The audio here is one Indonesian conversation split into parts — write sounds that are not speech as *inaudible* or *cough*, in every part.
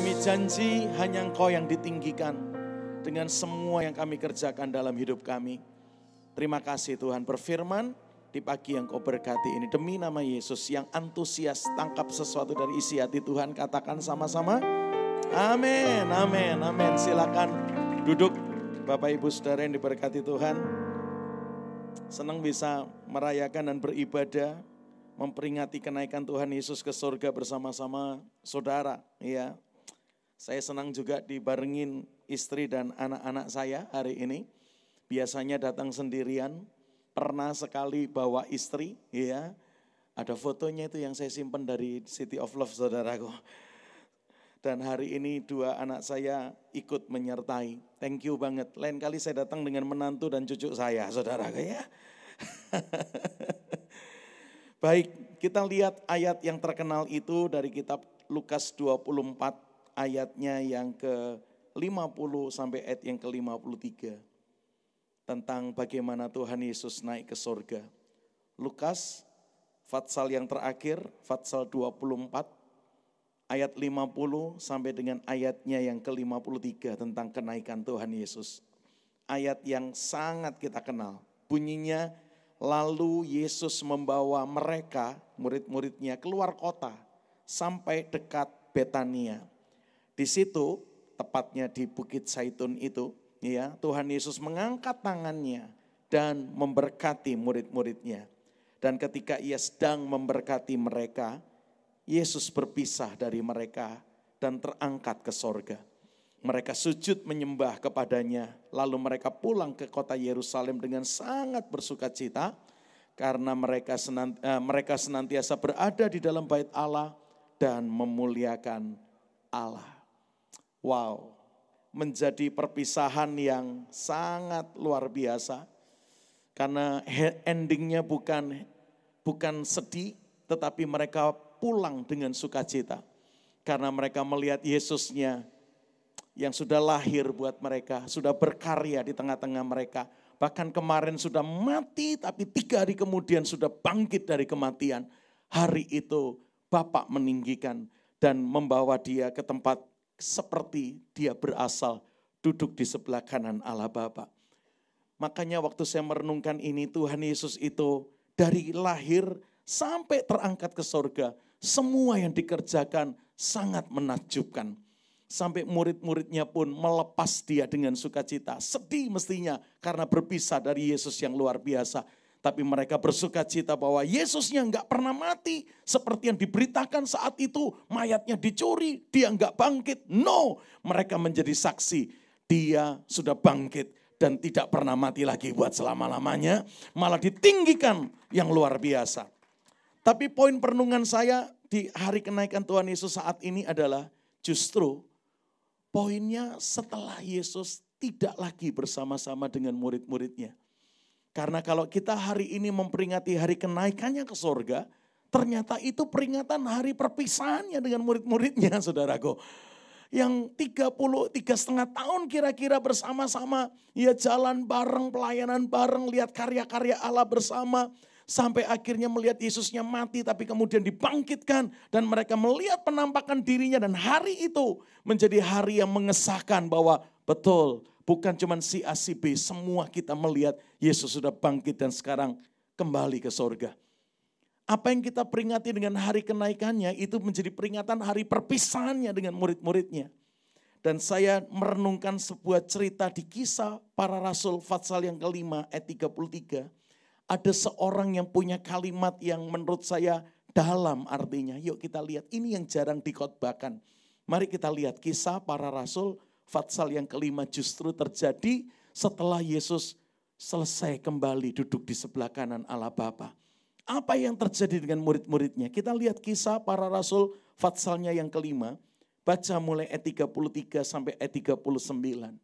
Kami janji hanya Engkau yang ditinggikan dengan semua yang kami kerjakan dalam hidup kami. Terima kasih Tuhan berfirman di pagi yang kau berkati ini. Demi nama Yesus yang antusias tangkap sesuatu dari isi hati Tuhan katakan sama-sama. Amin, amin, amin. Silakan duduk Bapak Ibu Saudara yang diberkati Tuhan. Senang bisa merayakan dan beribadah memperingati kenaikan Tuhan Yesus ke surga bersama-sama saudara, ya, saya senang juga dibarengin istri dan anak-anak saya hari ini. Biasanya datang sendirian, pernah sekali bawa istri, ya. Ada fotonya itu yang saya simpan dari City of Love, saudaraku. Dan hari ini dua anak saya ikut menyertai. Thank you banget. Lain kali saya datang dengan menantu dan cucu saya, saudaraku ya. *laughs* Baik, kita lihat ayat yang terkenal itu dari kitab Lukas 24 ayatnya yang ke-50 sampai ayat yang ke-53 tentang bagaimana Tuhan Yesus naik ke surga. Lukas Fatsal yang terakhir, Fatsal 24, ayat 50 sampai dengan ayatnya yang ke-53 tentang kenaikan Tuhan Yesus. Ayat yang sangat kita kenal. Bunyinya, lalu Yesus membawa mereka, murid-muridnya, keluar kota sampai dekat Betania. Di situ, tepatnya di Bukit Saitun itu, ya Tuhan Yesus mengangkat tangannya dan memberkati murid-muridnya. Dan ketika ia sedang memberkati mereka, Yesus berpisah dari mereka dan terangkat ke sorga. Mereka sujud menyembah kepadanya, lalu mereka pulang ke kota Yerusalem dengan sangat bersuka cita, karena mereka, senant, eh, mereka senantiasa berada di dalam bait Allah dan memuliakan Allah. Wow, menjadi perpisahan yang sangat luar biasa. Karena endingnya bukan bukan sedih, tetapi mereka pulang dengan sukacita. Karena mereka melihat Yesusnya yang sudah lahir buat mereka, sudah berkarya di tengah-tengah mereka. Bahkan kemarin sudah mati, tapi tiga hari kemudian sudah bangkit dari kematian. Hari itu Bapak meninggikan dan membawa dia ke tempat seperti dia berasal duduk di sebelah kanan Allah Bapa. Makanya waktu saya merenungkan ini Tuhan Yesus itu dari lahir sampai terangkat ke sorga, semua yang dikerjakan sangat menakjubkan. Sampai murid-muridnya pun melepas dia dengan sukacita. Sedih mestinya karena berpisah dari Yesus yang luar biasa. Tapi mereka bersuka cita bahwa Yesusnya nggak pernah mati. Seperti yang diberitakan saat itu, mayatnya dicuri, dia nggak bangkit. No, mereka menjadi saksi. Dia sudah bangkit dan tidak pernah mati lagi buat selama-lamanya. Malah ditinggikan yang luar biasa. Tapi poin perenungan saya di hari kenaikan Tuhan Yesus saat ini adalah justru poinnya setelah Yesus tidak lagi bersama-sama dengan murid-muridnya. Karena kalau kita hari ini memperingati hari kenaikannya ke sorga, ternyata itu peringatan hari perpisahannya dengan murid-muridnya *laughs* saudaraku. Yang tiga puluh tiga setengah tahun kira-kira bersama-sama, ya jalan bareng, pelayanan bareng, lihat karya-karya Allah bersama, sampai akhirnya melihat Yesusnya mati tapi kemudian dibangkitkan dan mereka melihat penampakan dirinya dan hari itu menjadi hari yang mengesahkan bahwa betul Bukan cuma si A, si B, semua kita melihat Yesus sudah bangkit dan sekarang kembali ke sorga. Apa yang kita peringati dengan hari kenaikannya itu menjadi peringatan hari perpisahannya dengan murid-muridnya. Dan saya merenungkan sebuah cerita di kisah para rasul Fatsal yang kelima ayat 33. Ada seorang yang punya kalimat yang menurut saya dalam artinya. Yuk kita lihat, ini yang jarang dikotbahkan. Mari kita lihat kisah para rasul Fatsal yang kelima justru terjadi setelah Yesus selesai kembali duduk di sebelah kanan Allah Bapa. Apa yang terjadi dengan murid-muridnya? Kita lihat kisah para rasul Fatsalnya yang kelima. Baca mulai ayat 33 sampai ayat 39.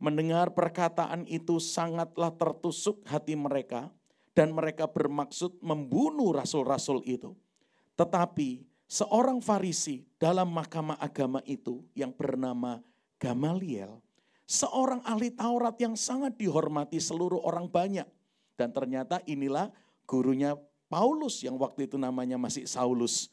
Mendengar perkataan itu sangatlah tertusuk hati mereka dan mereka bermaksud membunuh rasul-rasul itu. Tetapi seorang Farisi dalam mahkamah agama itu yang bernama Gamaliel, seorang ahli Taurat yang sangat dihormati seluruh orang banyak. Dan ternyata inilah gurunya Paulus yang waktu itu namanya masih Saulus.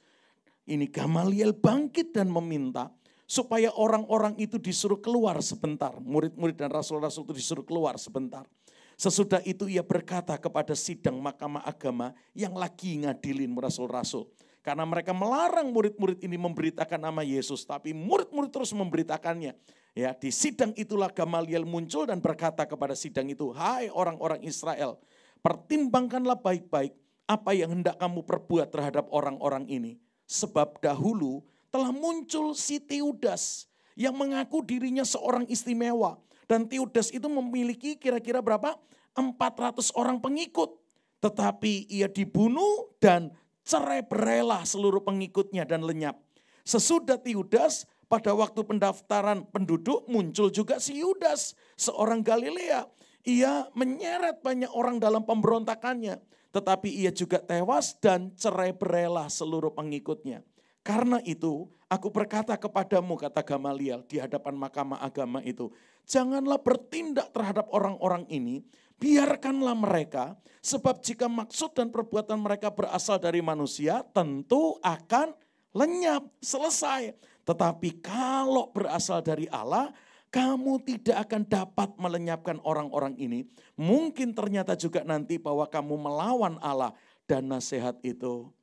Ini Gamaliel bangkit dan meminta supaya orang-orang itu disuruh keluar sebentar. Murid-murid dan rasul-rasul itu disuruh keluar sebentar. Sesudah itu ia berkata kepada sidang mahkamah agama yang lagi ngadilin rasul-rasul. Karena mereka melarang murid-murid ini memberitakan nama Yesus. Tapi murid-murid terus memberitakannya. Ya, di sidang itulah Gamaliel muncul dan berkata kepada sidang itu, "Hai orang-orang Israel, pertimbangkanlah baik-baik apa yang hendak kamu perbuat terhadap orang-orang ini, sebab dahulu telah muncul si Teudas yang mengaku dirinya seorang istimewa dan Teudas itu memiliki kira-kira berapa? 400 orang pengikut. Tetapi ia dibunuh dan cerai berelah seluruh pengikutnya dan lenyap. Sesudah Teudas pada waktu pendaftaran penduduk muncul juga si Yudas, seorang Galilea. Ia menyeret banyak orang dalam pemberontakannya, tetapi ia juga tewas dan cerai berelah seluruh pengikutnya. Karena itu, aku berkata kepadamu, kata Gamaliel di hadapan mahkamah agama itu, janganlah bertindak terhadap orang-orang ini, biarkanlah mereka, sebab jika maksud dan perbuatan mereka berasal dari manusia, tentu akan lenyap, selesai. Tetapi kalau berasal dari Allah, kamu tidak akan dapat melenyapkan orang-orang ini. Mungkin ternyata juga nanti bahwa kamu melawan Allah dan nasihat itu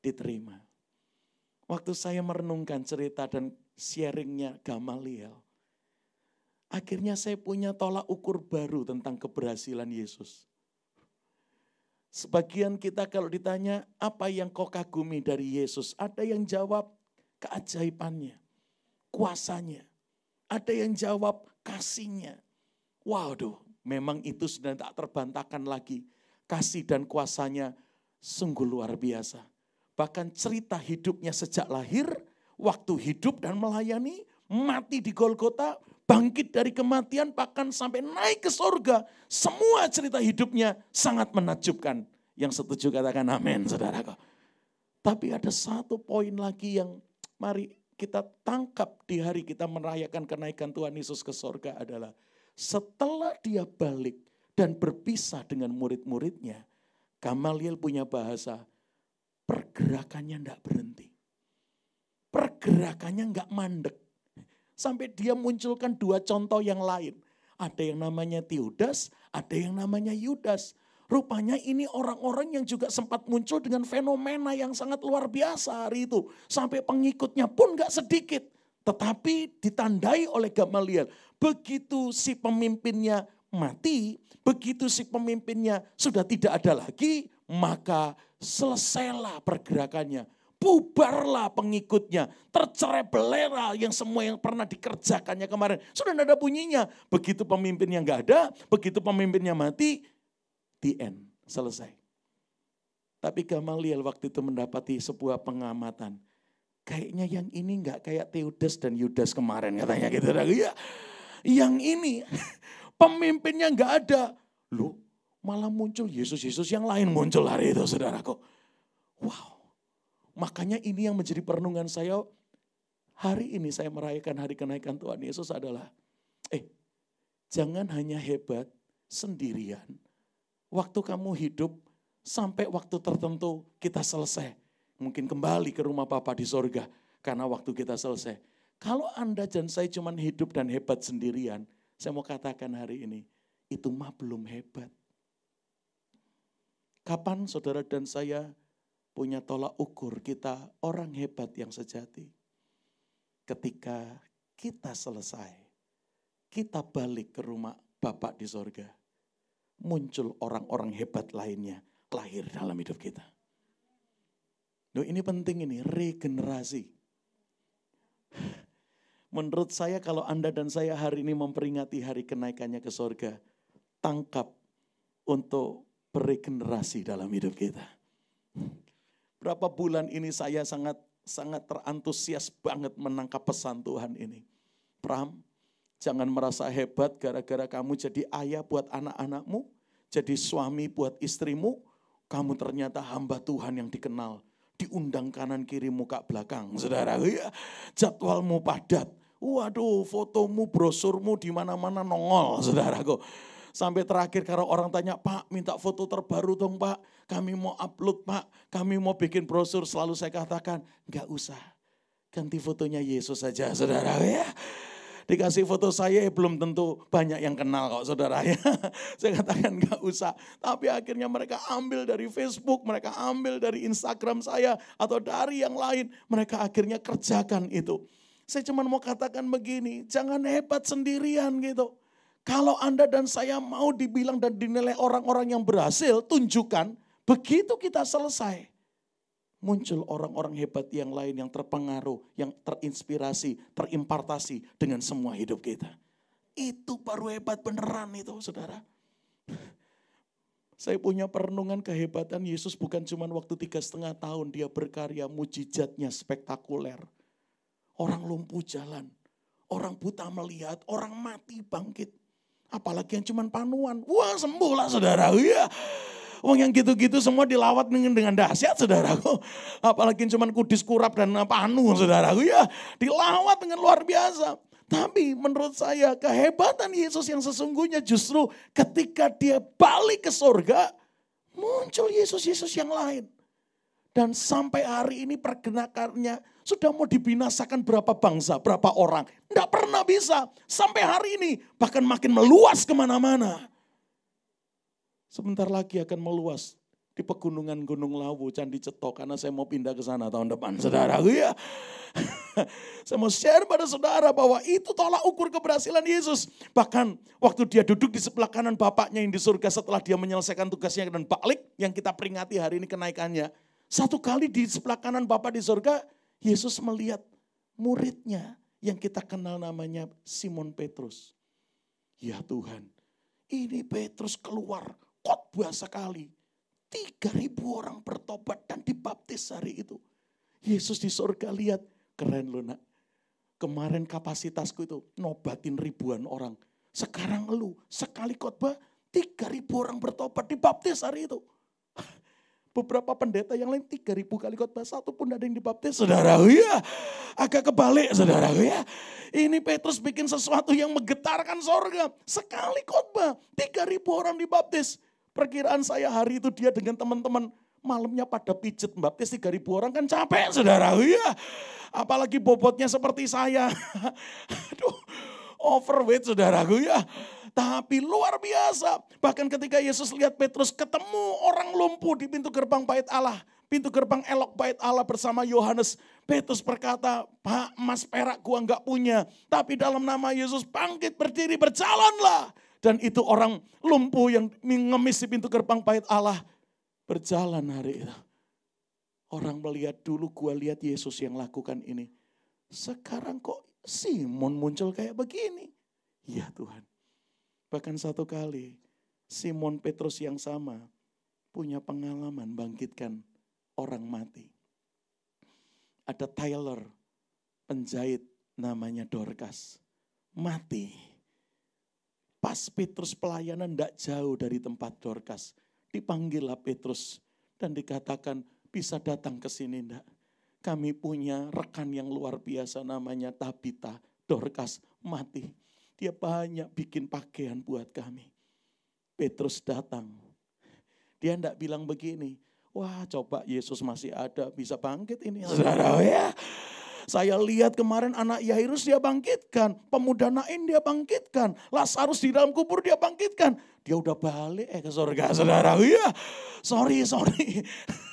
diterima. Waktu saya merenungkan cerita dan sharingnya Gamaliel, akhirnya saya punya tolak ukur baru tentang keberhasilan Yesus. Sebagian kita kalau ditanya apa yang kau kagumi dari Yesus, ada yang jawab keajaibannya, kuasanya. Ada yang jawab kasihnya. Waduh, memang itu sudah tak terbantahkan lagi. Kasih dan kuasanya sungguh luar biasa. Bahkan cerita hidupnya sejak lahir, waktu hidup dan melayani, mati di Golgota, bangkit dari kematian, bahkan sampai naik ke surga. Semua cerita hidupnya sangat menakjubkan. Yang setuju katakan amin saudaraku. Tapi ada satu poin lagi yang mari kita tangkap di hari kita merayakan kenaikan Tuhan Yesus ke sorga adalah setelah dia balik dan berpisah dengan murid-muridnya, Gamaliel punya bahasa, pergerakannya tidak berhenti. Pergerakannya nggak mandek. Sampai dia munculkan dua contoh yang lain. Ada yang namanya Tiudas, ada yang namanya Yudas. Rupanya ini orang-orang yang juga sempat muncul dengan fenomena yang sangat luar biasa hari itu. Sampai pengikutnya pun gak sedikit. Tetapi ditandai oleh Gamaliel. Begitu si pemimpinnya mati, begitu si pemimpinnya sudah tidak ada lagi, maka selesailah pergerakannya. Bubarlah pengikutnya, tercerai belera yang semua yang pernah dikerjakannya kemarin. Sudah tidak ada bunyinya. Begitu pemimpinnya nggak ada, begitu pemimpinnya mati, The end. Selesai. Tapi Gamaliel waktu itu mendapati sebuah pengamatan. Kayaknya yang ini enggak kayak Teudas dan Yudas kemarin katanya gitu. Ya, yang ini *laughs* pemimpinnya enggak ada. lu malah muncul Yesus-Yesus yang lain muncul hari itu saudaraku. Wow, makanya ini yang menjadi perenungan saya hari ini saya merayakan hari kenaikan Tuhan Yesus adalah, eh jangan hanya hebat sendirian, waktu kamu hidup sampai waktu tertentu kita selesai. Mungkin kembali ke rumah Papa di sorga karena waktu kita selesai. Kalau Anda dan saya cuma hidup dan hebat sendirian, saya mau katakan hari ini, itu mah belum hebat. Kapan saudara dan saya punya tolak ukur kita orang hebat yang sejati? Ketika kita selesai, kita balik ke rumah Bapak di sorga muncul orang-orang hebat lainnya lahir dalam hidup kita. Loh, ini penting ini, regenerasi. Menurut saya kalau Anda dan saya hari ini memperingati hari kenaikannya ke sorga, tangkap untuk beregenerasi dalam hidup kita. Berapa bulan ini saya sangat sangat terantusias banget menangkap pesan Tuhan ini. Pram, jangan merasa hebat gara-gara kamu jadi ayah buat anak-anakmu. Jadi suami buat istrimu, kamu ternyata hamba Tuhan yang dikenal. Diundang kanan kiri muka belakang, saudara. Ya, jadwalmu padat. Waduh, fotomu, brosurmu di mana-mana nongol, saudaraku. Sampai terakhir kalau orang tanya, Pak minta foto terbaru dong Pak. Kami mau upload Pak, kami mau bikin brosur. Selalu saya katakan, nggak usah. Ganti fotonya Yesus saja saudara ya dikasih foto saya eh, belum tentu banyak yang kenal kok saudara ya. *laughs* saya katakan gak usah. Tapi akhirnya mereka ambil dari Facebook, mereka ambil dari Instagram saya atau dari yang lain. Mereka akhirnya kerjakan itu. Saya cuma mau katakan begini, jangan hebat sendirian gitu. Kalau Anda dan saya mau dibilang dan dinilai orang-orang yang berhasil, tunjukkan begitu kita selesai muncul orang-orang hebat yang lain yang terpengaruh, yang terinspirasi, terimpartasi dengan semua hidup kita. Itu baru hebat beneran itu saudara. Saya punya perenungan kehebatan Yesus bukan cuma waktu tiga setengah tahun dia berkarya mujizatnya spektakuler. Orang lumpuh jalan, orang buta melihat, orang mati bangkit. Apalagi yang cuma panuan. Wah sembuhlah saudara. Iya. Uang yang gitu-gitu semua dilawat dengan, dengan dahsyat saudaraku. Apalagi cuman kudis kurap dan panu saudaraku ya. Dilawat dengan luar biasa. Tapi menurut saya kehebatan Yesus yang sesungguhnya justru ketika dia balik ke surga muncul Yesus-Yesus yang lain. Dan sampai hari ini pergerakannya sudah mau dibinasakan berapa bangsa, berapa orang. Tidak pernah bisa. Sampai hari ini bahkan makin meluas kemana-mana. Sebentar lagi akan meluas di pegunungan Gunung Lawu, Candi Cetok, karena saya mau pindah ke sana tahun depan. Saudara, ya. *laughs* saya mau share pada saudara bahwa itu tolak ukur keberhasilan Yesus. Bahkan waktu dia duduk di sebelah kanan Bapaknya yang di surga setelah dia menyelesaikan tugasnya dan balik yang kita peringati hari ini kenaikannya. Satu kali di sebelah kanan Bapak di surga, Yesus melihat muridnya yang kita kenal namanya Simon Petrus. Ya Tuhan, ini Petrus keluar khotbah sekali. ribu orang bertobat dan dibaptis hari itu. Yesus di surga lihat, keren lu nak. Kemarin kapasitasku itu nobatin ribuan orang. Sekarang lu sekali khotbah ribu orang bertobat dibaptis hari itu. *laughs* Beberapa pendeta yang lain tiga ribu kali khotbah satu pun ada yang dibaptis. Saudara, ya agak kebalik saudara ya. Ini Petrus bikin sesuatu yang menggetarkan sorga. Sekali khotbah tiga ribu orang dibaptis. Perkiraan saya hari itu dia dengan teman-teman malamnya pada pijet baptis 3000 orang kan capek saudara. Oh iya. Apalagi bobotnya seperti saya. *laughs* Aduh, overweight saudaraku oh ya. Tapi luar biasa. Bahkan ketika Yesus lihat Petrus ketemu orang lumpuh di pintu gerbang bait Allah. Pintu gerbang elok bait Allah bersama Yohanes. Petrus berkata, Pak mas perak gua gak punya. Tapi dalam nama Yesus bangkit berdiri berjalanlah. Dan itu orang lumpuh yang mengemis di pintu gerbang pahit Allah berjalan hari itu. Orang melihat dulu gua lihat Yesus yang lakukan ini. Sekarang kok Simon muncul kayak begini? Ya Tuhan. Bahkan satu kali Simon Petrus yang sama punya pengalaman bangkitkan orang mati. Ada Tyler, penjahit namanya Dorcas, mati Pas Petrus pelayanan tidak jauh dari tempat Dorcas. Dipanggillah Petrus dan dikatakan bisa datang ke sini ndak? Kami punya rekan yang luar biasa namanya Tabita. Dorcas mati. Dia banyak bikin pakaian buat kami. Petrus datang. Dia tidak bilang begini. Wah coba Yesus masih ada bisa bangkit ini. Saudara oh ya saya lihat kemarin anak Yairus dia bangkitkan. Pemuda Nain dia bangkitkan. Lazarus di dalam kubur dia bangkitkan. Dia udah balik eh, ke surga saudara. Oh, iya, sorry, sorry.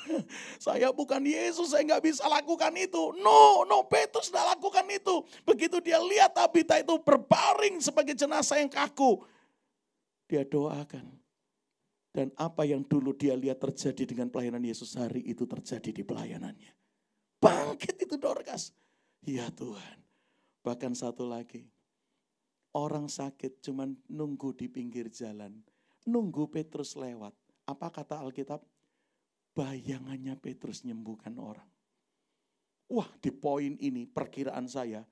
*laughs* saya bukan Yesus, saya nggak bisa lakukan itu. No, no, Petrus gak lakukan itu. Begitu dia lihat Tabita itu berbaring sebagai jenazah yang kaku. Dia doakan dan apa yang dulu dia lihat terjadi dengan pelayanan Yesus hari itu terjadi di pelayanannya. Bangkit itu Dorcas. Ya Tuhan. Bahkan satu lagi. Orang sakit cuman nunggu di pinggir jalan. Nunggu Petrus lewat. Apa kata Alkitab? Bayangannya Petrus nyembuhkan orang. Wah di poin ini perkiraan saya.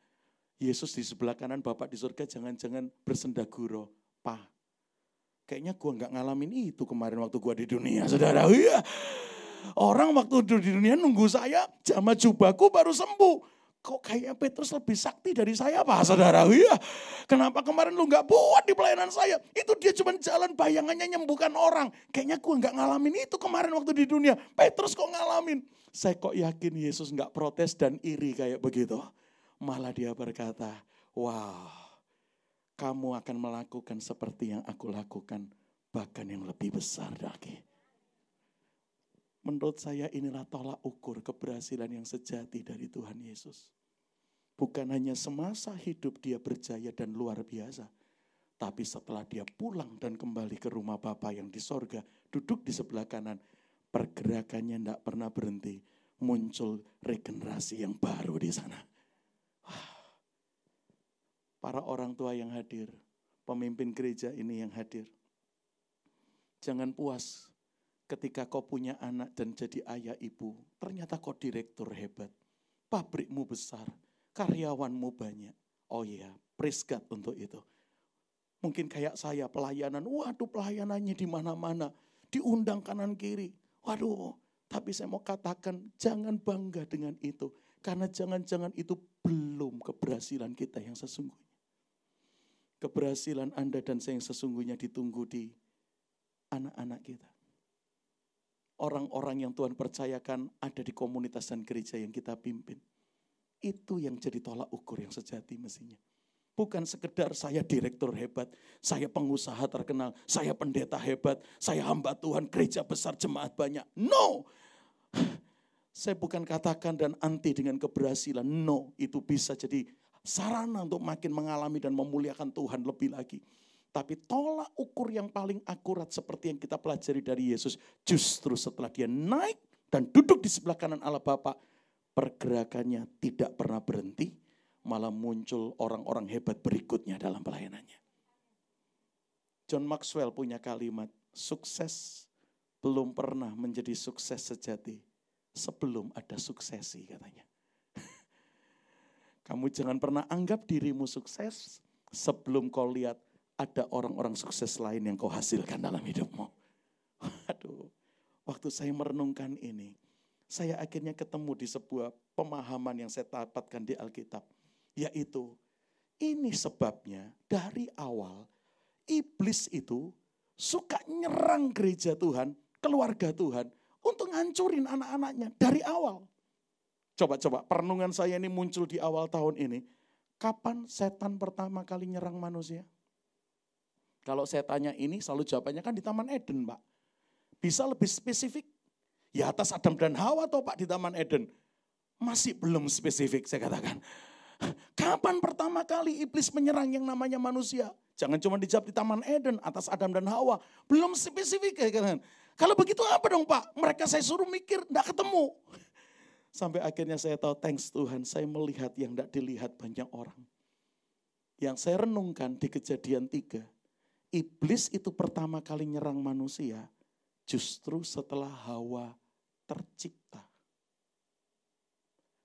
Yesus di sebelah kanan Bapak di surga jangan-jangan bersendaguro. Pak, kayaknya gua nggak ngalamin itu kemarin waktu gua di dunia, saudara. Iya. Orang waktu di dunia nunggu saya, jama jubahku baru sembuh. Kok kayaknya Petrus lebih sakti dari saya Pak saudara? Iya. Kenapa kemarin lu nggak buat di pelayanan saya? Itu dia cuma jalan bayangannya nyembuhkan orang. Kayaknya gue nggak ngalamin itu kemarin waktu di dunia. Petrus kok ngalamin? Saya kok yakin Yesus nggak protes dan iri kayak begitu. Malah dia berkata, wow kamu akan melakukan seperti yang aku lakukan, bahkan yang lebih besar lagi. Menurut saya inilah tolak ukur keberhasilan yang sejati dari Tuhan Yesus. Bukan hanya semasa hidup dia berjaya dan luar biasa, tapi setelah dia pulang dan kembali ke rumah Bapa yang di sorga, duduk di sebelah kanan, pergerakannya tidak pernah berhenti, muncul regenerasi yang baru di sana. Para orang tua yang hadir, pemimpin gereja ini yang hadir, jangan puas ketika kau punya anak dan jadi ayah ibu, ternyata kau direktur hebat, pabrikmu besar, karyawanmu banyak. Oh iya, yeah, praise God untuk itu. Mungkin kayak saya pelayanan, waduh pelayanannya di mana-mana, diundang kanan kiri. Waduh, tapi saya mau katakan jangan bangga dengan itu. Karena jangan-jangan itu belum keberhasilan kita yang sesungguhnya. Keberhasilan Anda dan saya yang sesungguhnya ditunggu di anak-anak kita orang-orang yang Tuhan percayakan ada di komunitas dan gereja yang kita pimpin. Itu yang jadi tolak ukur yang sejati mestinya. Bukan sekedar saya direktur hebat, saya pengusaha terkenal, saya pendeta hebat, saya hamba Tuhan, gereja besar, jemaat banyak. No! Saya bukan katakan dan anti dengan keberhasilan. No, itu bisa jadi sarana untuk makin mengalami dan memuliakan Tuhan lebih lagi. Tapi tolak ukur yang paling akurat seperti yang kita pelajari dari Yesus justru setelah dia naik dan duduk di sebelah kanan Allah Bapa, pergerakannya tidak pernah berhenti, malah muncul orang-orang hebat berikutnya dalam pelayanannya. John Maxwell punya kalimat, sukses belum pernah menjadi sukses sejati sebelum ada suksesi katanya. *laughs* Kamu jangan pernah anggap dirimu sukses sebelum kau lihat ada orang-orang sukses lain yang kau hasilkan dalam hidupmu. *laughs* Aduh, waktu saya merenungkan ini, saya akhirnya ketemu di sebuah pemahaman yang saya dapatkan di Alkitab, yaitu ini sebabnya dari awal iblis itu suka nyerang gereja Tuhan, keluarga Tuhan untuk ngancurin anak-anaknya dari awal. Coba-coba perenungan saya ini muncul di awal tahun ini. Kapan setan pertama kali nyerang manusia? Kalau saya tanya ini selalu jawabannya kan di Taman Eden Pak. Bisa lebih spesifik? Ya atas Adam dan Hawa atau Pak di Taman Eden. Masih belum spesifik saya katakan. Kapan pertama kali iblis menyerang yang namanya manusia? Jangan cuma dijawab di Taman Eden atas Adam dan Hawa. Belum spesifik saya katakan. Kalau begitu apa dong Pak? Mereka saya suruh mikir, enggak ketemu. Sampai akhirnya saya tahu, thanks Tuhan, saya melihat yang tidak dilihat banyak orang. Yang saya renungkan di kejadian tiga, Iblis itu pertama kali nyerang manusia justru setelah Hawa tercipta.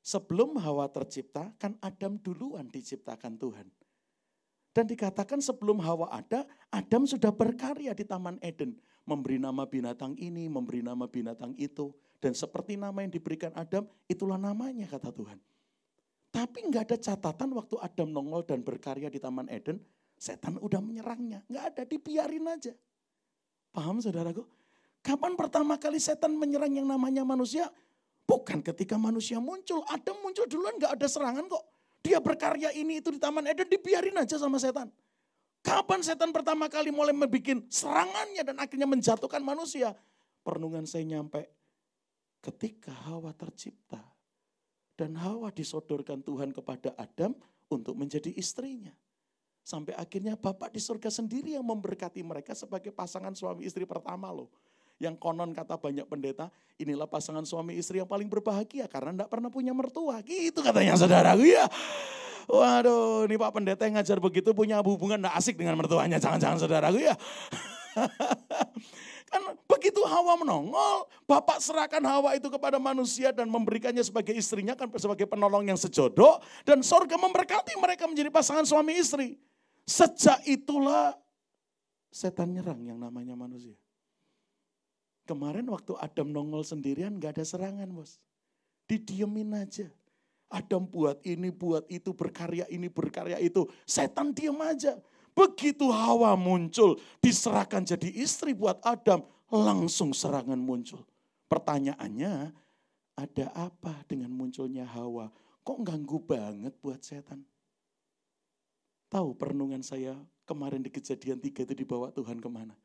Sebelum Hawa tercipta, kan Adam duluan diciptakan Tuhan. Dan dikatakan sebelum Hawa ada, Adam sudah berkarya di Taman Eden. Memberi nama binatang ini, memberi nama binatang itu. Dan seperti nama yang diberikan Adam, itulah namanya kata Tuhan. Tapi nggak ada catatan waktu Adam nongol dan berkarya di Taman Eden, Setan udah menyerangnya, nggak ada, dibiarin aja. Paham saudaraku? Kapan pertama kali setan menyerang yang namanya manusia? Bukan ketika manusia muncul, Adam muncul duluan nggak ada serangan kok. Dia berkarya ini itu di Taman Eden dibiarin aja sama setan. Kapan setan pertama kali mulai membuat serangannya dan akhirnya menjatuhkan manusia? Perenungan saya nyampe ketika Hawa tercipta dan Hawa disodorkan Tuhan kepada Adam untuk menjadi istrinya. Sampai akhirnya Bapak di surga sendiri yang memberkati mereka sebagai pasangan suami istri pertama loh. Yang konon kata banyak pendeta, inilah pasangan suami istri yang paling berbahagia karena tidak pernah punya mertua. Gitu katanya saudara. ya Waduh, ini Pak Pendeta yang ngajar begitu punya hubungan enggak asik dengan mertuanya. Jangan-jangan saudaraku ya. *laughs* kan begitu Hawa menongol, Bapak serahkan Hawa itu kepada manusia dan memberikannya sebagai istrinya kan sebagai penolong yang sejodoh dan sorga memberkati mereka menjadi pasangan suami istri. Sejak itulah setan nyerang yang namanya manusia. Kemarin waktu Adam nongol sendirian gak ada serangan bos. Didiemin aja. Adam buat ini, buat itu, berkarya ini, berkarya itu. Setan diem aja. Begitu Hawa muncul, diserahkan jadi istri buat Adam, langsung serangan muncul. Pertanyaannya, ada apa dengan munculnya Hawa? Kok ganggu banget buat setan? tahu perenungan saya kemarin di kejadian tiga itu dibawa Tuhan kemana.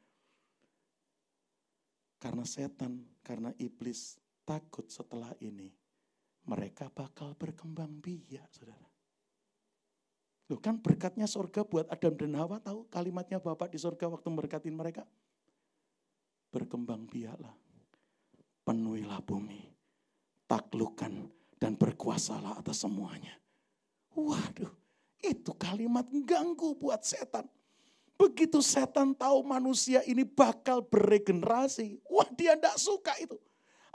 Karena setan, karena iblis takut setelah ini. Mereka bakal berkembang biak, saudara. Loh kan berkatnya sorga buat Adam dan Hawa tahu kalimatnya Bapak di sorga waktu memberkatin mereka. Berkembang biaklah, penuhilah bumi, taklukan dan berkuasalah atas semuanya. Waduh, itu kalimat ganggu buat setan. Begitu setan tahu manusia ini bakal beregenerasi, wah dia tidak suka itu.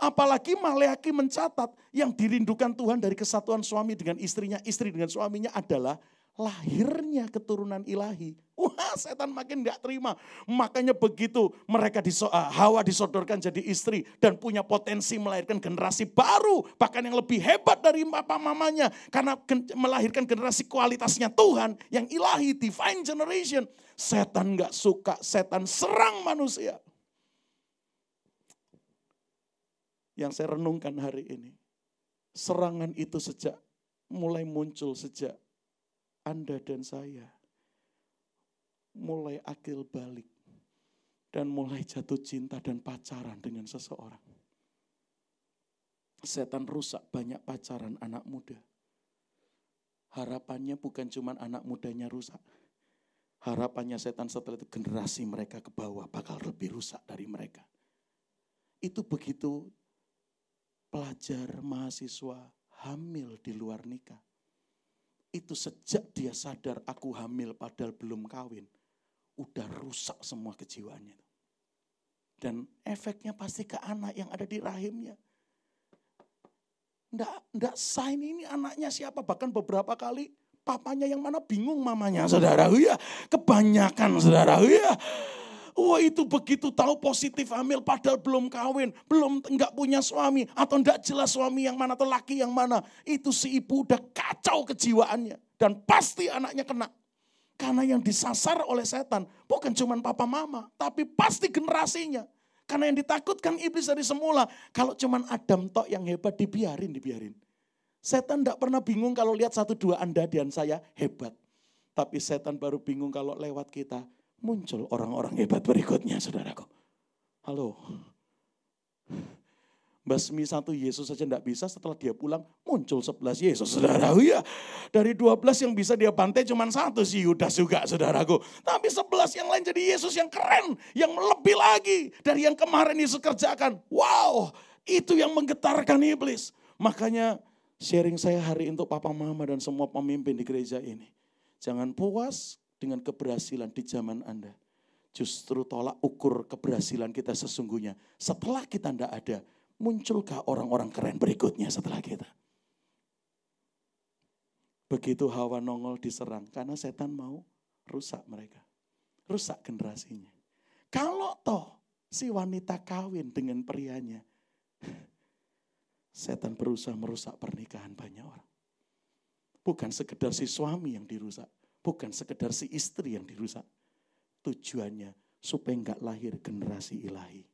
Apalagi Maleaki mencatat yang dirindukan Tuhan dari kesatuan suami dengan istrinya, istri dengan suaminya adalah lahirnya keturunan ilahi. Wah setan makin tidak terima. Makanya begitu mereka diso eh, Hawa disodorkan jadi istri dan punya potensi melahirkan generasi baru. Bahkan yang lebih hebat dari bapak mamanya. Karena melahirkan generasi kualitasnya Tuhan yang ilahi, divine generation. Setan nggak suka, setan serang manusia. Yang saya renungkan hari ini. Serangan itu sejak mulai muncul sejak anda dan saya mulai akil balik dan mulai jatuh cinta dan pacaran dengan seseorang. Setan rusak banyak pacaran anak muda. Harapannya bukan cuma anak mudanya rusak. Harapannya setan setelah itu generasi mereka ke bawah bakal lebih rusak dari mereka. Itu begitu pelajar mahasiswa hamil di luar nikah itu sejak dia sadar aku hamil padahal belum kawin, udah rusak semua kejiwaannya. Dan efeknya pasti ke anak yang ada di rahimnya. Ndak, ndak sign ini anaknya siapa. Bahkan beberapa kali papanya yang mana bingung mamanya saudara. Ya, kebanyakan saudara. Ya, Oh itu begitu tahu positif hamil padahal belum kawin belum nggak punya suami atau nggak jelas suami yang mana atau laki yang mana. Itu si ibu udah kacau kejiwaannya dan pasti anaknya kena. Karena yang disasar oleh setan bukan cuma papa mama, tapi pasti generasinya. Karena yang ditakutkan iblis dari semula. Kalau cuman Adam tok yang hebat dibiarin, dibiarin. Setan tidak pernah bingung kalau lihat satu dua Anda dan saya hebat. Tapi setan baru bingung kalau lewat kita muncul orang-orang hebat berikutnya, saudaraku. Halo. Basmi satu Yesus saja tidak bisa, setelah dia pulang muncul sebelas Yesus, saudaraku ya. Dari dua belas yang bisa dia bantai cuma satu si Yudas juga, saudaraku. Tapi sebelas yang lain jadi Yesus yang keren, yang lebih lagi dari yang kemarin Yesus kerjakan. Wow, itu yang menggetarkan iblis. Makanya sharing saya hari untuk papa mama dan semua pemimpin di gereja ini. Jangan puas dengan keberhasilan di zaman Anda. Justru tolak ukur keberhasilan kita sesungguhnya. Setelah kita tidak ada, munculkah orang-orang keren berikutnya setelah kita? Begitu hawa nongol diserang, karena setan mau rusak mereka. Rusak generasinya. Kalau toh si wanita kawin dengan prianya, setan berusaha merusak pernikahan banyak orang. Bukan sekedar si suami yang dirusak, Bukan sekedar si istri yang dirusak. Tujuannya supaya nggak lahir generasi ilahi.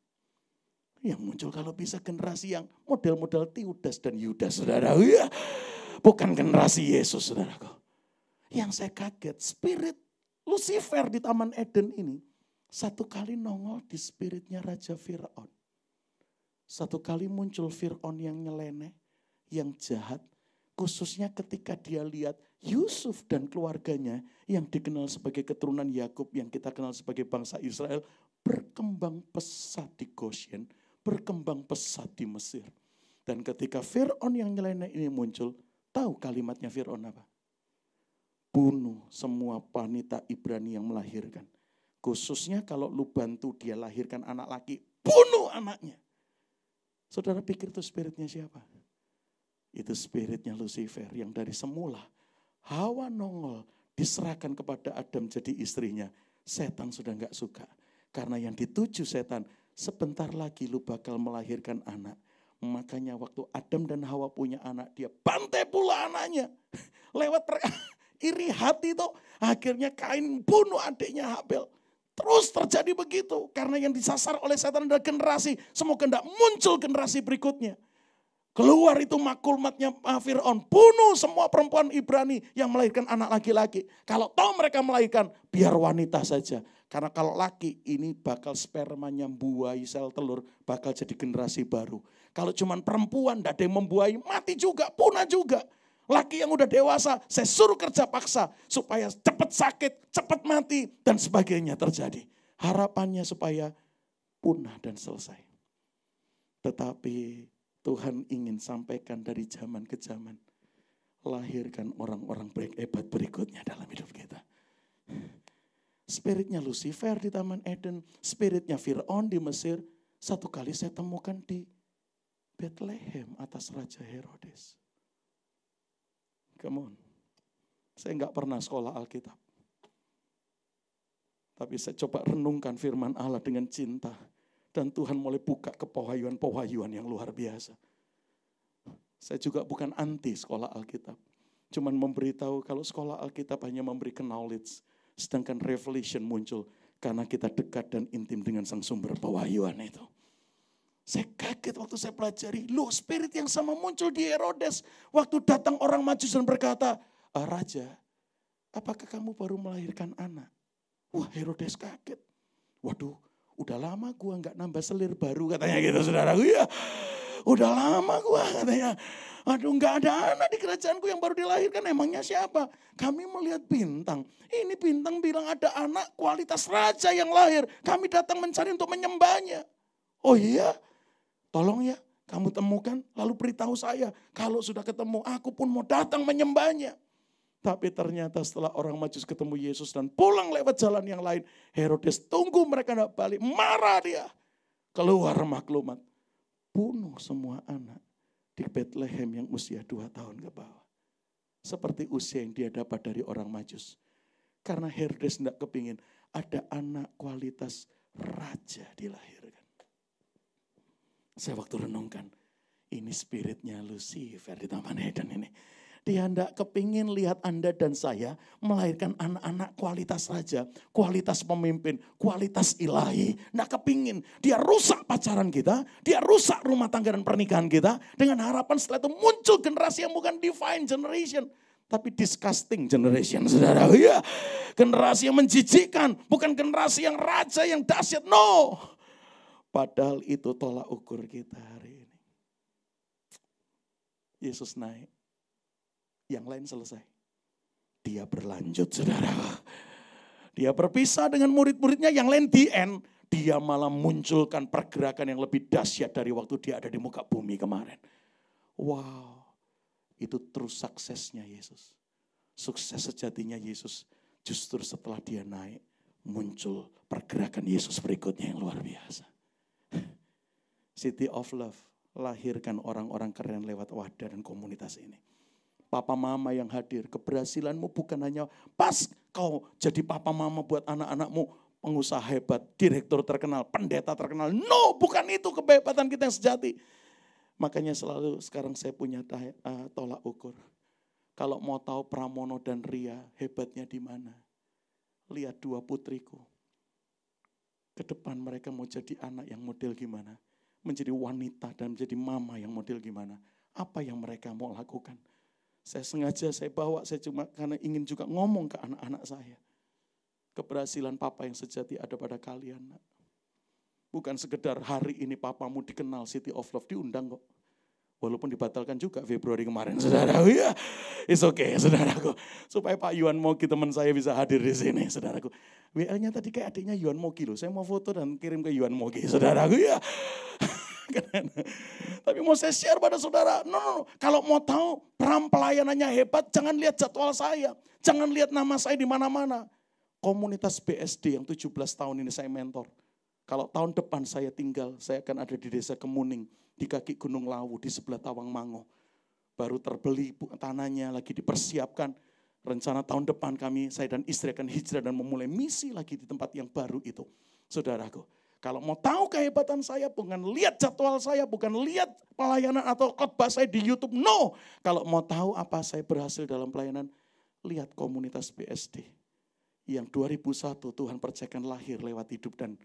Yang muncul kalau bisa generasi yang model-model Tiudas dan Yudas, saudara. Ya, bukan generasi Yesus, saudaraku. Yang saya kaget, spirit Lucifer di Taman Eden ini satu kali nongol di spiritnya Raja Fir'aun. Satu kali muncul Fir'aun yang nyeleneh, yang jahat, khususnya ketika dia lihat Yusuf dan keluarganya yang dikenal sebagai keturunan Yakub yang kita kenal sebagai bangsa Israel berkembang pesat di Goshen, berkembang pesat di Mesir. Dan ketika Fir'aun yang nyeleneh ini muncul, tahu kalimatnya Fir'aun apa? Bunuh semua wanita Ibrani yang melahirkan. Khususnya kalau lu bantu dia lahirkan anak laki, bunuh anaknya. Saudara pikir itu spiritnya siapa? Itu spiritnya Lucifer yang dari semula Hawa nongol diserahkan kepada Adam jadi istrinya. Setan sudah nggak suka. Karena yang dituju setan, sebentar lagi lu bakal melahirkan anak. Makanya waktu Adam dan Hawa punya anak, dia bantai pula anaknya. *laughs* Lewat *laughs* iri hati itu, akhirnya Kain bunuh adiknya Habel. Terus terjadi begitu, karena yang disasar oleh setan adalah generasi. Semoga tidak muncul generasi berikutnya. Keluar itu makulmatnya ah, Fir'aun. Bunuh semua perempuan Ibrani yang melahirkan anak laki-laki. Kalau tahu mereka melahirkan, biar wanita saja. Karena kalau laki ini bakal spermanya membuahi sel telur, bakal jadi generasi baru. Kalau cuman perempuan, tidak ada yang membuahi, mati juga, punah juga. Laki yang udah dewasa, saya suruh kerja paksa supaya cepat sakit, cepat mati, dan sebagainya terjadi. Harapannya supaya punah dan selesai. Tetapi Tuhan ingin sampaikan dari zaman ke zaman. Lahirkan orang-orang baik hebat berikutnya dalam hidup kita. Spiritnya Lucifer di Taman Eden, spiritnya Fir'aun di Mesir, satu kali saya temukan di Bethlehem atas Raja Herodes. Come on. Saya nggak pernah sekolah Alkitab. Tapi saya coba renungkan firman Allah dengan cinta dan Tuhan mulai buka kepohayuan-pohahyuan yang luar biasa. Saya juga bukan anti sekolah Alkitab. Cuman memberitahu kalau sekolah Alkitab hanya memberikan knowledge. Sedangkan revelation muncul karena kita dekat dan intim dengan sang sumber pewahyuan itu. Saya kaget waktu saya pelajari, lu spirit yang sama muncul di Herodes. Waktu datang orang majus dan berkata, ah, Raja, apakah kamu baru melahirkan anak? Wah Herodes kaget. Waduh, udah lama gua nggak nambah selir baru katanya gitu saudara ya udah lama gua katanya aduh nggak ada anak di kerajaanku yang baru dilahirkan emangnya siapa kami melihat bintang ini bintang bilang ada anak kualitas raja yang lahir kami datang mencari untuk menyembahnya oh iya tolong ya kamu temukan lalu beritahu saya kalau sudah ketemu aku pun mau datang menyembahnya tapi ternyata setelah orang majus ketemu Yesus dan pulang lewat jalan yang lain, Herodes tunggu mereka tidak balik, marah dia. Keluar maklumat, bunuh semua anak di Bethlehem yang usia dua tahun ke bawah. Seperti usia yang dia dapat dari orang majus. Karena Herodes tidak kepingin ada anak kualitas raja dilahirkan. Saya waktu renungkan, ini spiritnya Lucifer di Taman Eden ini dia tidak kepingin lihat Anda dan saya melahirkan anak-anak kualitas raja, kualitas pemimpin, kualitas ilahi. Nah kepingin, dia rusak pacaran kita, dia rusak rumah tangga dan pernikahan kita. Dengan harapan setelah itu muncul generasi yang bukan divine generation. Tapi disgusting generation, saudara. *laughs* Ya, generasi yang menjijikkan, bukan generasi yang raja, yang dahsyat. No, Padahal itu tolak ukur kita hari ini. Yesus naik yang lain selesai. Dia berlanjut, saudara. Dia berpisah dengan murid-muridnya, yang lain di end. Dia malah munculkan pergerakan yang lebih dahsyat dari waktu dia ada di muka bumi kemarin. Wow, itu terus suksesnya Yesus. Sukses sejatinya Yesus justru setelah dia naik muncul pergerakan Yesus berikutnya yang luar biasa. City of Love lahirkan orang-orang keren lewat wadah dan komunitas ini papa mama yang hadir. Keberhasilanmu bukan hanya pas kau jadi papa mama buat anak-anakmu pengusaha hebat, direktur terkenal, pendeta terkenal. No, bukan itu kebebatan kita yang sejati. Makanya selalu sekarang saya punya eh, tolak ukur. Kalau mau tahu Pramono dan Ria hebatnya di mana? Lihat dua putriku. Ke depan mereka mau jadi anak yang model gimana? Menjadi wanita dan menjadi mama yang model gimana? Apa yang mereka mau lakukan? Saya sengaja saya bawa, saya cuma karena ingin juga ngomong ke anak-anak saya. Keberhasilan papa yang sejati ada pada kalian. Nak. Bukan sekedar hari ini papamu dikenal City of Love diundang kok. Walaupun dibatalkan juga Februari kemarin, *laughs* saudara. Ya, it's okay, saudaraku. Supaya Pak Yuan Moki teman saya bisa hadir di sini, saudaraku. WL-nya tadi kayak adiknya Yuan Moki loh. Saya mau foto dan kirim ke Yuan Moki, saudaraku. Ya. *laughs* Tapi mau saya share pada saudara, no, no, no. kalau mau tahu peran pelayanannya hebat, jangan lihat jadwal saya. Jangan lihat nama saya di mana-mana. Komunitas BSD yang 17 tahun ini saya mentor. Kalau tahun depan saya tinggal, saya akan ada di desa Kemuning, di kaki Gunung Lawu, di sebelah Tawang Mango. Baru terbeli tanahnya, lagi dipersiapkan. Rencana tahun depan kami, saya dan istri akan hijrah dan memulai misi lagi di tempat yang baru itu. Saudaraku, kalau mau tahu kehebatan saya, bukan lihat jadwal saya, bukan lihat pelayanan atau khotbah saya di YouTube. No. Kalau mau tahu apa saya berhasil dalam pelayanan, lihat komunitas BSD. Yang 2001 Tuhan percayakan lahir lewat hidup dan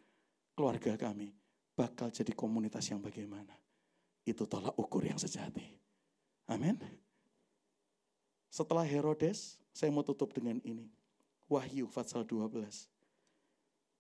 keluarga kami. Bakal jadi komunitas yang bagaimana. Itu tolak ukur yang sejati. Amin. Setelah Herodes, saya mau tutup dengan ini. Wahyu pasal 12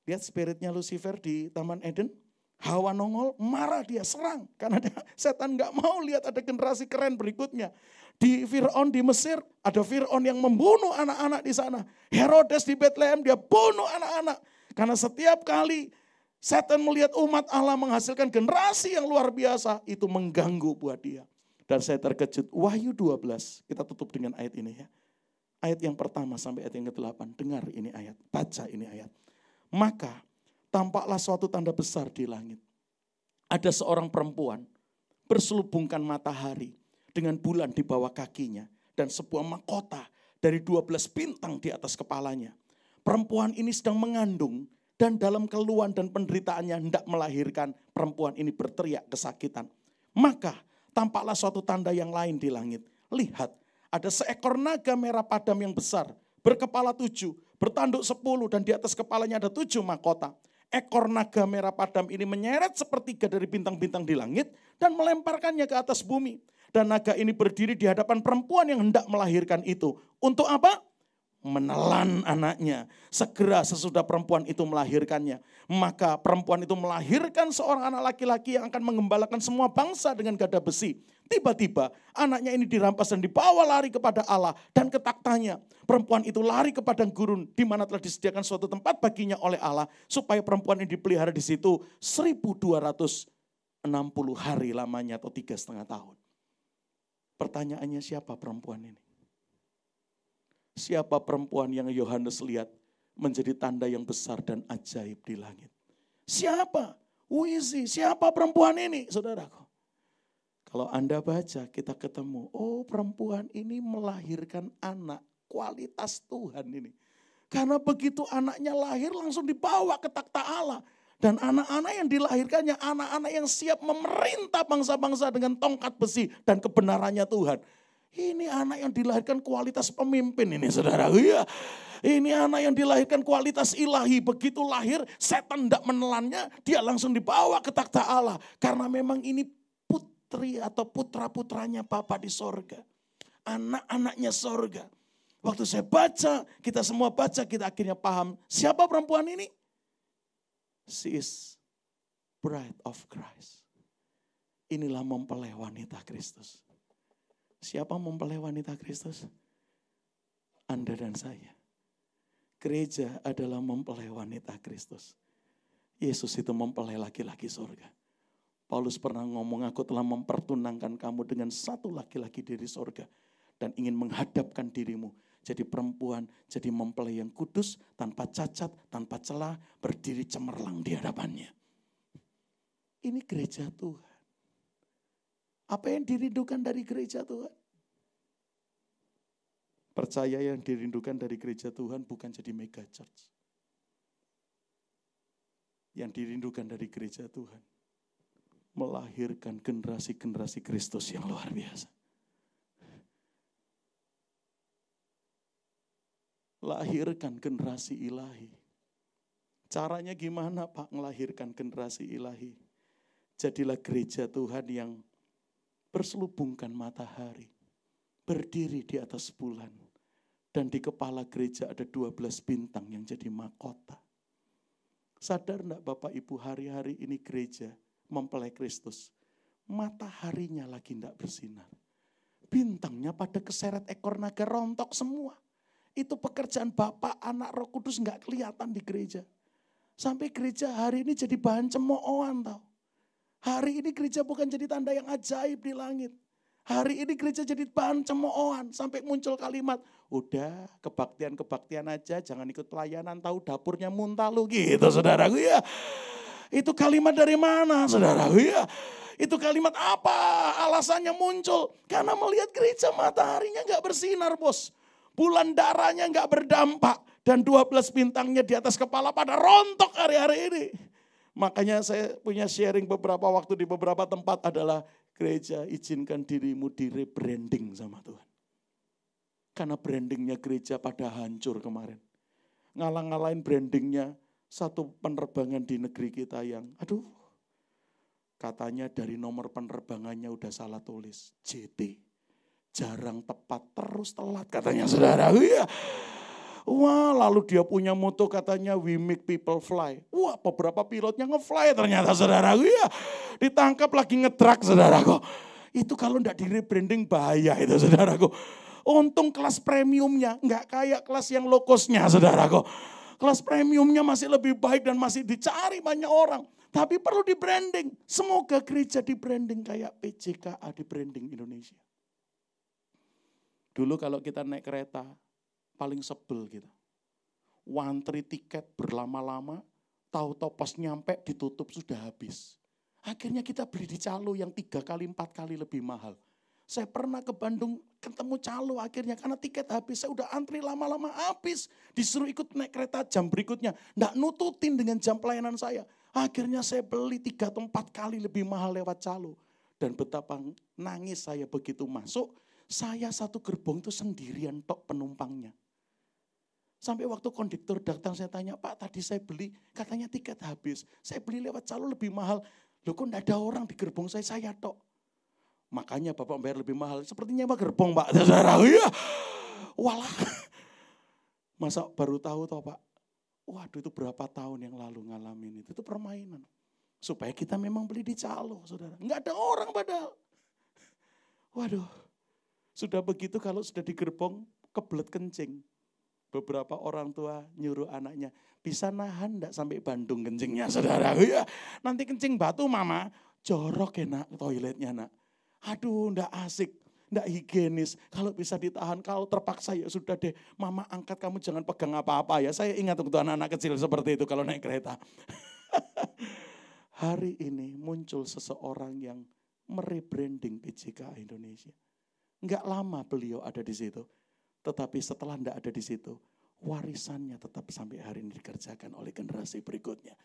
Lihat spiritnya Lucifer di Taman Eden. Hawa nongol, marah dia, serang. Karena dia, *laughs* setan gak mau lihat ada generasi keren berikutnya. Di Fir'aun di Mesir, ada Fir'aun yang membunuh anak-anak di sana. Herodes di Bethlehem, dia bunuh anak-anak. Karena setiap kali setan melihat umat Allah menghasilkan generasi yang luar biasa, itu mengganggu buat dia. Dan saya terkejut, Wahyu 12, kita tutup dengan ayat ini ya. Ayat yang pertama sampai ayat yang ke-8, dengar ini ayat, baca ini ayat. Maka tampaklah suatu tanda besar di langit. Ada seorang perempuan berselubungkan matahari dengan bulan di bawah kakinya dan sebuah mahkota dari 12 bintang di atas kepalanya. Perempuan ini sedang mengandung dan dalam keluhan dan penderitaannya hendak melahirkan perempuan ini berteriak kesakitan. Maka tampaklah suatu tanda yang lain di langit. Lihat, ada seekor naga merah padam yang besar, berkepala tujuh, bertanduk sepuluh dan di atas kepalanya ada tujuh mahkota. Ekor naga merah padam ini menyeret sepertiga dari bintang-bintang di langit dan melemparkannya ke atas bumi. Dan naga ini berdiri di hadapan perempuan yang hendak melahirkan itu. Untuk apa? menelan anaknya. Segera sesudah perempuan itu melahirkannya. Maka perempuan itu melahirkan seorang anak laki-laki yang akan mengembalakan semua bangsa dengan gada besi. Tiba-tiba anaknya ini dirampas dan dibawa lari kepada Allah dan ketaktanya. Perempuan itu lari kepada gurun di mana telah disediakan suatu tempat baginya oleh Allah supaya perempuan ini dipelihara di situ 1260 hari lamanya atau tiga setengah tahun. Pertanyaannya siapa perempuan ini? siapa perempuan yang Yohanes lihat menjadi tanda yang besar dan ajaib di langit. Siapa? Wizi, Siapa perempuan ini, saudaraku? Kalau Anda baca, kita ketemu. Oh, perempuan ini melahirkan anak. Kualitas Tuhan ini. Karena begitu anaknya lahir langsung dibawa ke takhta Allah. Dan anak-anak yang dilahirkannya anak-anak yang siap memerintah bangsa-bangsa dengan tongkat besi dan kebenarannya Tuhan. Ini anak yang dilahirkan kualitas pemimpin ini saudara. Iya. Ini anak yang dilahirkan kualitas ilahi. Begitu lahir, setan tidak menelannya, dia langsung dibawa ke takhta Allah. Karena memang ini putri atau putra-putranya Bapa di sorga. Anak-anaknya sorga. Waktu saya baca, kita semua baca, kita akhirnya paham. Siapa perempuan ini? She is bride of Christ. Inilah mempelai wanita Kristus. Siapa mempelai wanita Kristus? Anda dan saya. Gereja adalah mempelai wanita Kristus. Yesus itu mempelai laki-laki sorga. Paulus pernah ngomong, aku telah mempertunangkan kamu dengan satu laki-laki dari sorga. Dan ingin menghadapkan dirimu jadi perempuan, jadi mempelai yang kudus, tanpa cacat, tanpa celah, berdiri cemerlang di hadapannya. Ini gereja Tuhan. Apa yang dirindukan dari gereja Tuhan? Percaya yang dirindukan dari gereja Tuhan bukan jadi mega church. Yang dirindukan dari gereja Tuhan melahirkan generasi-generasi Kristus yang luar biasa. Lahirkan generasi ilahi. Caranya gimana Pak melahirkan generasi ilahi? Jadilah gereja Tuhan yang berselubungkan matahari, berdiri di atas bulan, dan di kepala gereja ada 12 bintang yang jadi mahkota. Sadar enggak Bapak Ibu hari-hari ini gereja mempelai Kristus. Mataharinya lagi enggak bersinar. Bintangnya pada keseret ekor naga rontok semua. Itu pekerjaan Bapak, anak roh kudus enggak kelihatan di gereja. Sampai gereja hari ini jadi bahan cemoohan tau. Hari ini gereja bukan jadi tanda yang ajaib di langit. Hari ini gereja jadi bahan cemoohan sampai muncul kalimat, udah kebaktian-kebaktian aja, jangan ikut pelayanan, tahu dapurnya muntah lu gitu saudaraku ya. Itu kalimat dari mana saudaraku ya? Itu kalimat apa alasannya muncul? Karena melihat gereja mataharinya nggak bersinar bos. Bulan darahnya nggak berdampak. Dan 12 bintangnya di atas kepala pada rontok hari-hari ini. Makanya saya punya sharing beberapa waktu di beberapa tempat adalah gereja izinkan dirimu di rebranding sama Tuhan. Karena brandingnya gereja pada hancur kemarin. Ngalang-ngalain brandingnya satu penerbangan di negeri kita yang aduh katanya dari nomor penerbangannya udah salah tulis JT jarang tepat terus telat katanya saudara iya Wah, lalu dia punya moto katanya we make people fly. Wah, beberapa pilotnya nge-fly ternyata saudaraku ya. Ditangkap lagi saudara saudaraku. Itu kalau ndak di rebranding bahaya itu saudaraku. Untung kelas premiumnya nggak kayak kelas yang lokosnya saudara saudaraku. Kelas premiumnya masih lebih baik dan masih dicari banyak orang. Tapi perlu di branding. Semoga gereja di branding kayak PJKA di branding Indonesia. Dulu kalau kita naik kereta, paling sebel gitu. Wantri tiket berlama-lama, tahu-tahu pas nyampe ditutup sudah habis. Akhirnya kita beli di calo yang tiga kali, empat kali lebih mahal. Saya pernah ke Bandung ketemu calo akhirnya karena tiket habis. Saya udah antri lama-lama habis. Disuruh ikut naik kereta jam berikutnya. Nggak nututin dengan jam pelayanan saya. Akhirnya saya beli tiga atau empat kali lebih mahal lewat calo. Dan betapa nangis saya begitu masuk. Saya satu gerbong itu sendirian tok penumpangnya. Sampai waktu konduktor datang saya tanya, Pak tadi saya beli, katanya tiket habis. Saya beli lewat calo lebih mahal. Loh kok enggak ada orang di gerbong saya, saya tok. Makanya Bapak bayar lebih mahal. Sepertinya apa gerbong Pak. *laughs* Saudara, iya. Walah. *laughs* Masa baru tahu toh Pak. Waduh itu berapa tahun yang lalu ngalamin itu. Itu permainan. Supaya kita memang beli di calo saudara. Enggak ada orang padahal. *laughs* Waduh. Sudah begitu kalau sudah di gerbong kebelet kencing beberapa orang tua nyuruh anaknya bisa nahan ndak sampai Bandung kencingnya saudara ya nanti kencing batu mama jorok enak toiletnya nak aduh ndak asik ndak higienis kalau bisa ditahan kalau terpaksa ya sudah deh mama angkat kamu jangan pegang apa-apa ya saya ingat untuk anak-anak kecil seperti itu kalau naik kereta *laughs* hari ini muncul seseorang yang merebranding PJK Indonesia nggak lama beliau ada di situ tetapi setelah tidak ada di situ, warisannya tetap sampai hari ini dikerjakan oleh generasi berikutnya.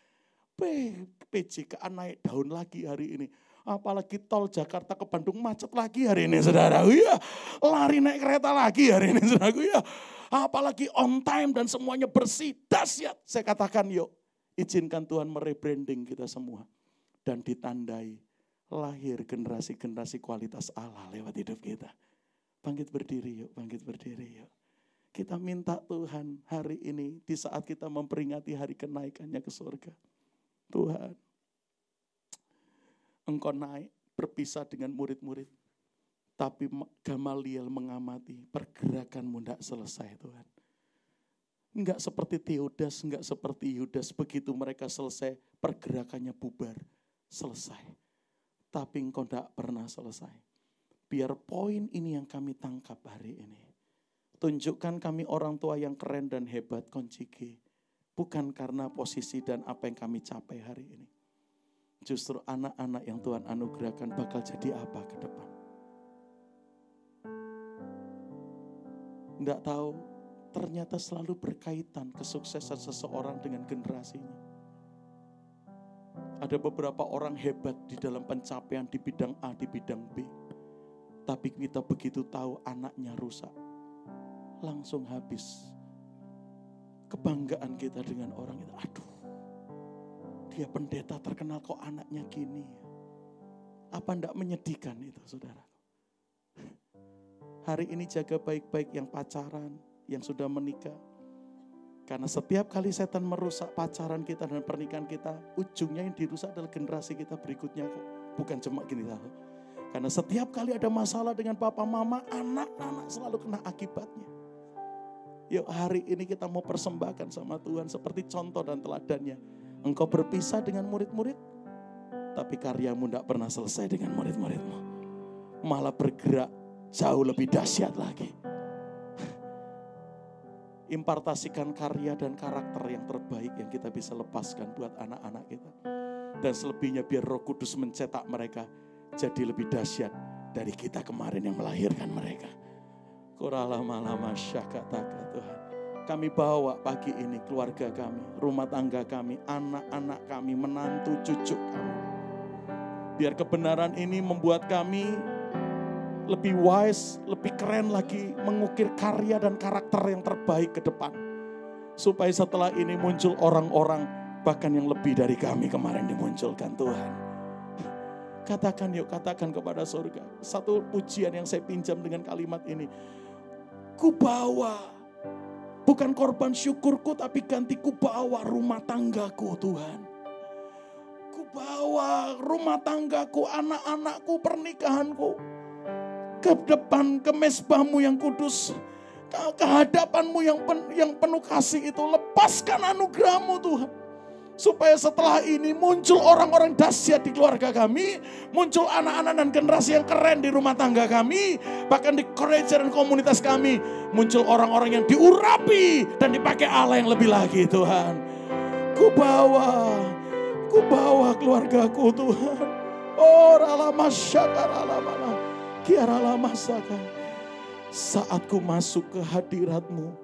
PJK naik daun lagi hari ini. Apalagi tol Jakarta ke Bandung macet lagi hari ini saudara. Ya, lari naik kereta lagi hari ini saudara. Ya, apalagi on time dan semuanya bersih. Dasyat. Saya katakan yuk, izinkan Tuhan merebranding kita semua. Dan ditandai lahir generasi-generasi kualitas Allah lewat hidup kita. Bangkit berdiri yuk, bangkit berdiri yuk. Kita minta Tuhan hari ini di saat kita memperingati hari kenaikannya ke surga. Tuhan, engkau naik berpisah dengan murid-murid. Tapi Gamaliel mengamati pergerakan tidak selesai Tuhan. Enggak seperti Theodas, enggak seperti Yudas. Begitu mereka selesai, pergerakannya bubar. Selesai. Tapi engkau tidak pernah selesai. Biar poin ini yang kami tangkap hari ini. Tunjukkan kami orang tua yang keren dan hebat konciki. Bukan karena posisi dan apa yang kami capai hari ini. Justru anak-anak yang Tuhan anugerahkan bakal jadi apa ke depan. Enggak tahu, ternyata selalu berkaitan kesuksesan seseorang dengan generasinya ada beberapa orang hebat di dalam pencapaian di bidang A, di bidang B. Tapi kita begitu tahu anaknya rusak, langsung habis. Kebanggaan kita dengan orang itu, aduh, dia pendeta terkenal kok anaknya gini. Apa ndak menyedihkan itu saudara? Hari ini jaga baik-baik yang pacaran, yang sudah menikah. Karena setiap kali setan merusak pacaran kita dan pernikahan kita, ujungnya yang dirusak adalah generasi kita berikutnya kok. Bukan cuma gini karena setiap kali ada masalah dengan papa mama, anak-anak selalu kena akibatnya. Yuk hari ini kita mau persembahkan sama Tuhan seperti contoh dan teladannya. Engkau berpisah dengan murid-murid, tapi karyamu tidak pernah selesai dengan murid-muridmu. Malah bergerak jauh lebih dahsyat lagi. *laughs* Impartasikan karya dan karakter yang terbaik yang kita bisa lepaskan buat anak-anak kita. Dan selebihnya biar roh kudus mencetak mereka jadi lebih dahsyat dari kita kemarin yang melahirkan mereka. Kuralama-lama syakataka Tuhan. Kami bawa pagi ini keluarga kami, rumah tangga kami, anak-anak kami, menantu cucu kami. Biar kebenaran ini membuat kami lebih wise, lebih keren lagi mengukir karya dan karakter yang terbaik ke depan. Supaya setelah ini muncul orang-orang bahkan yang lebih dari kami kemarin dimunculkan Tuhan. Katakan yuk, katakan kepada surga. Satu pujian yang saya pinjam dengan kalimat ini. ku bawa bukan korban syukurku tapi ganti ku bawa rumah tanggaku Tuhan ku bawa rumah tanggaku, anak-anakku, pernikahanku ke depan ke mesbahmu yang kudus, ke, hadapanmu yang, yang penuh kasih itu. Lepaskan anugerahmu Tuhan supaya setelah ini muncul orang-orang dahsyat di keluarga kami, muncul anak-anak dan generasi yang keren di rumah tangga kami, bahkan di gereja dan komunitas kami, muncul orang-orang yang diurapi dan dipakai Allah yang lebih lagi Tuhan. Ku bawa, ku bawa keluargaku Tuhan. Oh, ralama syakar alamana, kiara lama Saat ku masuk ke hadiratmu,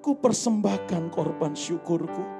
ku persembahkan korban syukurku